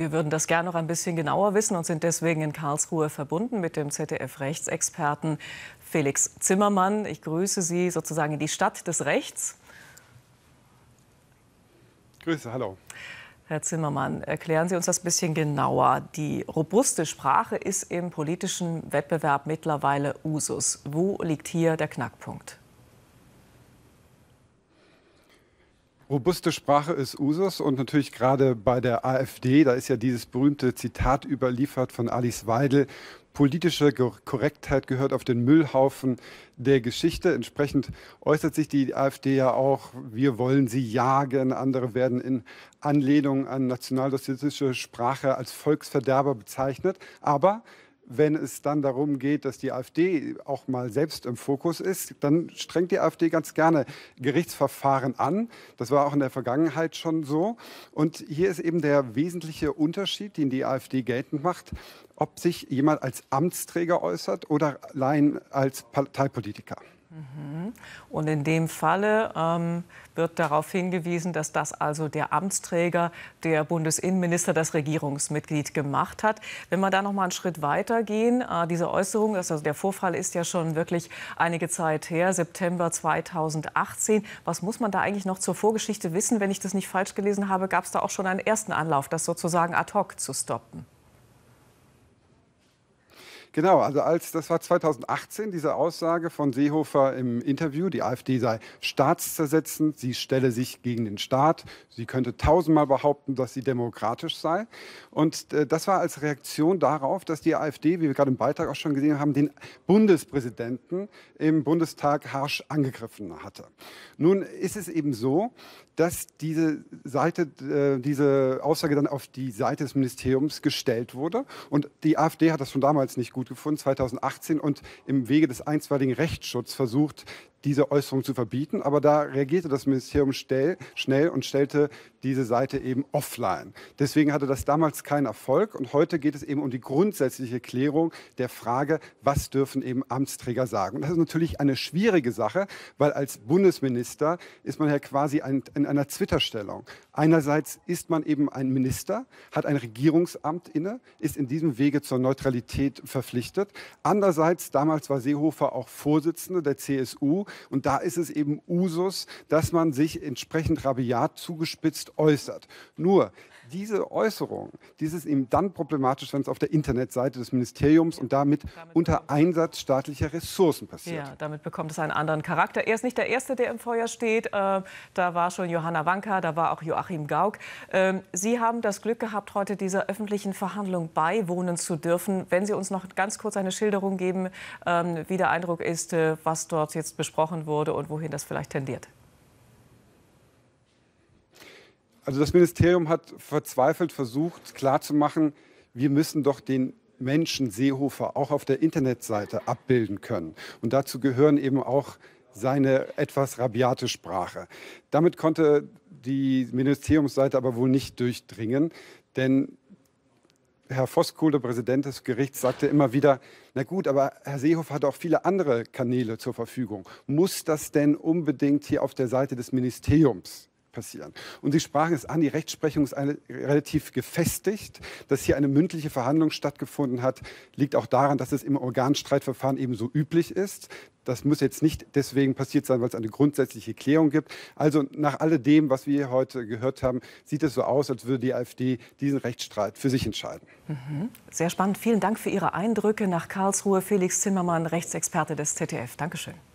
Wir würden das gerne noch ein bisschen genauer wissen und sind deswegen in Karlsruhe verbunden mit dem ZDF-Rechtsexperten Felix Zimmermann. Ich grüße Sie sozusagen in die Stadt des Rechts. Grüße, hallo. Herr Zimmermann, erklären Sie uns das ein bisschen genauer. Die robuste Sprache ist im politischen Wettbewerb mittlerweile Usus. Wo liegt hier der Knackpunkt? Robuste Sprache ist Usus und natürlich gerade bei der AfD, da ist ja dieses berühmte Zitat überliefert von Alice Weidel, politische Korrektheit gehört auf den Müllhaufen der Geschichte. Entsprechend äußert sich die AfD ja auch, wir wollen sie jagen. Andere werden in Anlehnung an nationalsozialistische Sprache als Volksverderber bezeichnet. Aber wenn es dann darum geht, dass die AfD auch mal selbst im Fokus ist, dann strengt die AfD ganz gerne Gerichtsverfahren an. Das war auch in der Vergangenheit schon so. Und hier ist eben der wesentliche Unterschied, den die AfD geltend macht, ob sich jemand als Amtsträger äußert oder allein als Parteipolitiker. Und in dem Falle ähm, wird darauf hingewiesen, dass das also der Amtsträger, der Bundesinnenminister, das Regierungsmitglied gemacht hat. Wenn wir da noch mal einen Schritt weiter gehen, äh, diese Äußerung, also der Vorfall ist ja schon wirklich einige Zeit her, September 2018. Was muss man da eigentlich noch zur Vorgeschichte wissen? Wenn ich das nicht falsch gelesen habe, gab es da auch schon einen ersten Anlauf, das sozusagen ad hoc zu stoppen. Genau, also als das war 2018 diese Aussage von Seehofer im Interview, die AfD sei staatszersetzend, sie stelle sich gegen den Staat, sie könnte tausendmal behaupten, dass sie demokratisch sei. Und äh, das war als Reaktion darauf, dass die AfD, wie wir gerade im Beitrag auch schon gesehen haben, den Bundespräsidenten im Bundestag harsch angegriffen hatte. Nun ist es eben so, dass diese Seite, äh, diese Aussage dann auf die Seite des Ministeriums gestellt wurde. Und die AfD hat das schon damals nicht gut gefunden, 2018, und im Wege des einstweiligen Rechtsschutzes versucht, diese Äußerung zu verbieten. Aber da reagierte das Ministerium schnell, schnell und stellte diese Seite eben offline. Deswegen hatte das damals keinen Erfolg. Und heute geht es eben um die grundsätzliche Klärung der Frage, was dürfen eben Amtsträger sagen. Und das ist natürlich eine schwierige Sache, weil als Bundesminister ist man ja quasi ein, ein einer Zwitterstellung. Einerseits ist man eben ein Minister, hat ein Regierungsamt inne, ist in diesem Wege zur Neutralität verpflichtet. Andererseits, damals war Seehofer auch Vorsitzender der CSU und da ist es eben Usus, dass man sich entsprechend rabiat zugespitzt äußert. Nur diese Äußerung, dies ist eben dann problematisch, wenn es auf der Internetseite des Ministeriums und damit unter Einsatz staatlicher Ressourcen passiert. Ja, damit bekommt es einen anderen Charakter. Er ist nicht der Erste, der im Feuer steht. Ähm, da war schon Johanna Wanka, da war auch Joachim Gauck. Ähm, Sie haben das Glück gehabt, heute dieser öffentlichen Verhandlung beiwohnen zu dürfen. Wenn Sie uns noch ganz kurz eine Schilderung geben, ähm, wie der Eindruck ist, äh, was dort jetzt besprochen wurde und wohin das vielleicht tendiert. Also das Ministerium hat verzweifelt versucht klarzumachen, wir müssen doch den Menschen Seehofer auch auf der Internetseite abbilden können. Und dazu gehören eben auch seine etwas rabiate Sprache. Damit konnte die Ministeriumsseite aber wohl nicht durchdringen, denn Herr Voskuhl, der Präsident des Gerichts, sagte immer wieder, na gut, aber Herr Seehofer hat auch viele andere Kanäle zur Verfügung. Muss das denn unbedingt hier auf der Seite des Ministeriums passieren. Und Sie sprachen es an, die Rechtsprechung ist eine, relativ gefestigt. Dass hier eine mündliche Verhandlung stattgefunden hat, liegt auch daran, dass es im Organstreitverfahren eben so üblich ist. Das muss jetzt nicht deswegen passiert sein, weil es eine grundsätzliche Klärung gibt. Also nach alledem, was wir heute gehört haben, sieht es so aus, als würde die AfD diesen Rechtsstreit für sich entscheiden. Mhm. Sehr spannend. Vielen Dank für Ihre Eindrücke nach Karlsruhe. Felix Zimmermann, Rechtsexperte des ZDF. Dankeschön.